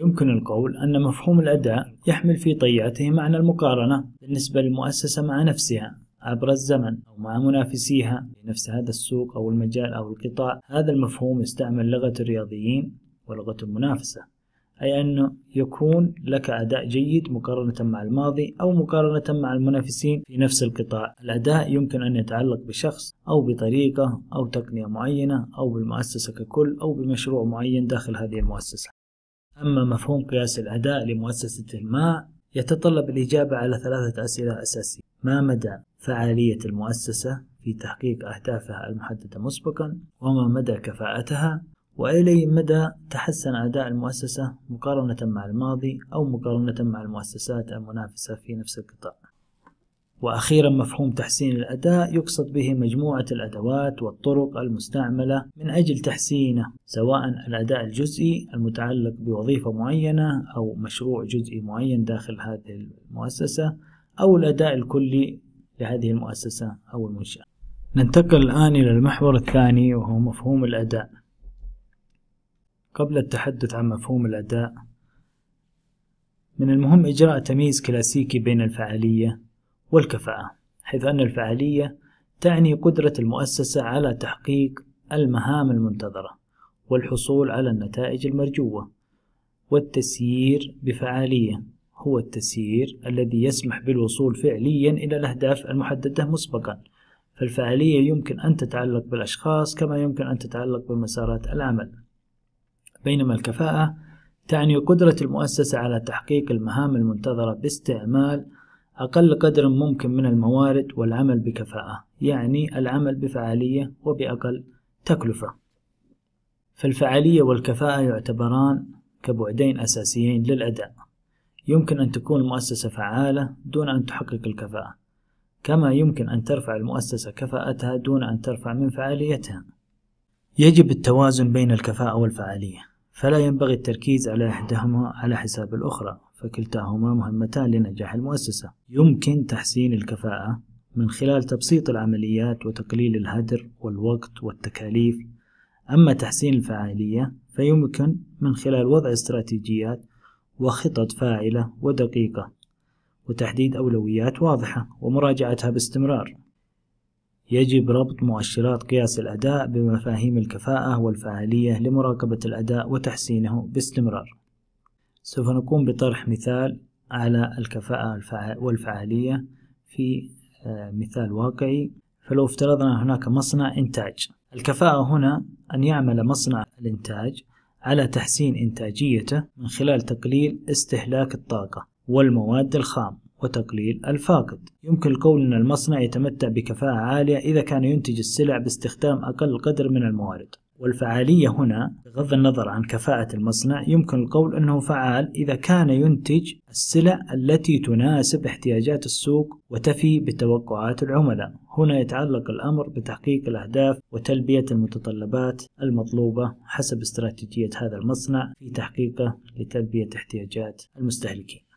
يمكن القول أن مفهوم الأداء يحمل في طياته معنى المقارنة بالنسبة للمؤسسة مع نفسها عبر الزمن أو مع منافسيها في نفس هذا السوق أو المجال أو القطاع هذا المفهوم يستعمل لغة الرياضيين ولغة المنافسة أي أنه يكون لك أداء جيد مقارنة مع الماضي أو مقارنة مع المنافسين في نفس القطاع الأداء يمكن أن يتعلق بشخص أو بطريقة أو تقنية معينة أو بالمؤسسة ككل أو بمشروع معين داخل هذه المؤسسة أما مفهوم قياس الأداء لمؤسسة ما يتطلب الإجابة على ثلاثة أسئلة أساسية ما مدى فعالية المؤسسة في تحقيق أهدافها المحددة مسبقا وما مدى كفاءتها وإلى مدى تحسن أداء المؤسسة مقارنة مع الماضي أو مقارنة مع المؤسسات المنافسة في نفس القطاع وأخيرا مفهوم تحسين الأداء يقصد به مجموعة الأدوات والطرق المستعملة من أجل تحسينه سواء الأداء الجزئي المتعلق بوظيفة معينة أو مشروع جزئي معين داخل هذه المؤسسة أو الأداء الكلي لهذه المؤسسة أو المنشأة ننتقل الآن إلى المحور الثاني وهو مفهوم الأداء قبل التحدث عن مفهوم الأداء من المهم إجراء تمييز كلاسيكي بين الفعالية والكفاءة حيث أن الفعالية تعني قدرة المؤسسة على تحقيق المهام المنتظرة والحصول على النتائج المرجوة والتسيير بفعالية هو التسيير الذي يسمح بالوصول فعليا إلى الأهداف المحددة مسبقا فالفعالية يمكن أن تتعلق بالأشخاص كما يمكن أن تتعلق بمسارات العمل بينما الكفاءة تعني قدرة المؤسسة على تحقيق المهام المنتظرة باستعمال أقل قدر ممكن من الموارد والعمل بكفاءة يعني العمل بفعالية وبأقل تكلفة فالفعالية والكفاءة يعتبران كبعدين أساسيين للأداء يمكن أن تكون المؤسسة فعالة دون أن تحقق الكفاءة كما يمكن أن ترفع المؤسسة كفاءتها دون أن ترفع من فعاليتها يجب التوازن بين الكفاءة والفعالية فلا ينبغي التركيز على إحداهما على حساب الأخرى فكلتاهما مهمتان لنجاح المؤسسة. يمكن تحسين الكفاءة من خلال تبسيط العمليات وتقليل الهدر والوقت والتكاليف. أما تحسين الفعالية فيمكن من خلال وضع استراتيجيات وخطط فاعلة ودقيقة وتحديد أولويات واضحة ومراجعتها باستمرار. يجب ربط مؤشرات قياس الأداء بمفاهيم الكفاءة والفعالية لمراقبة الأداء وتحسينه باستمرار. سوف نقوم بطرح مثال على الكفاءة والفعالية في آه، مثال واقعي فلو افترضنا هناك مصنع إنتاج الكفاءة هنا أن يعمل مصنع الإنتاج على تحسين إنتاجيته من خلال تقليل استهلاك الطاقة والمواد الخام وتقليل الفاقد يمكن القول أن المصنع يتمتع بكفاءة عالية إذا كان ينتج السلع باستخدام أقل قدر من الموارد والفعالية هنا بغض النظر عن كفاءة المصنع يمكن القول أنه فعال إذا كان ينتج السلع التي تناسب احتياجات السوق وتفي بتوقعات العملاء هنا يتعلق الأمر بتحقيق الأهداف وتلبية المتطلبات المطلوبة حسب استراتيجية هذا المصنع في تحقيقه لتلبية احتياجات المستهلكين